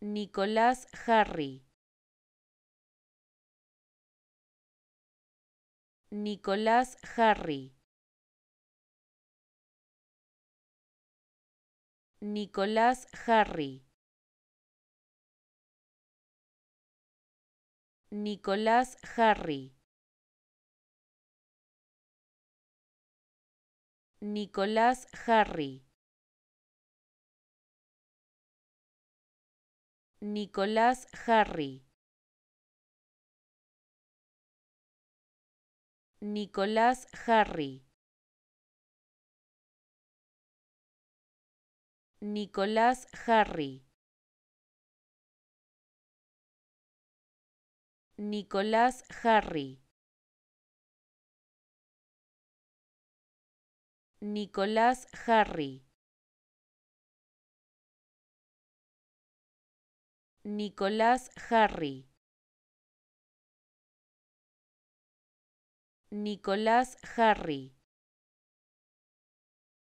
Nicolás Harry. Nicolás Harry. Nicolás Harry. Nicolás Harry. Nicolás Harry. Nicolás Harry. Nicolás Harry. Nicolás Harry. Nicolás Harry. Nicolás Harry. Nicolás Harry. Nicolás Harry.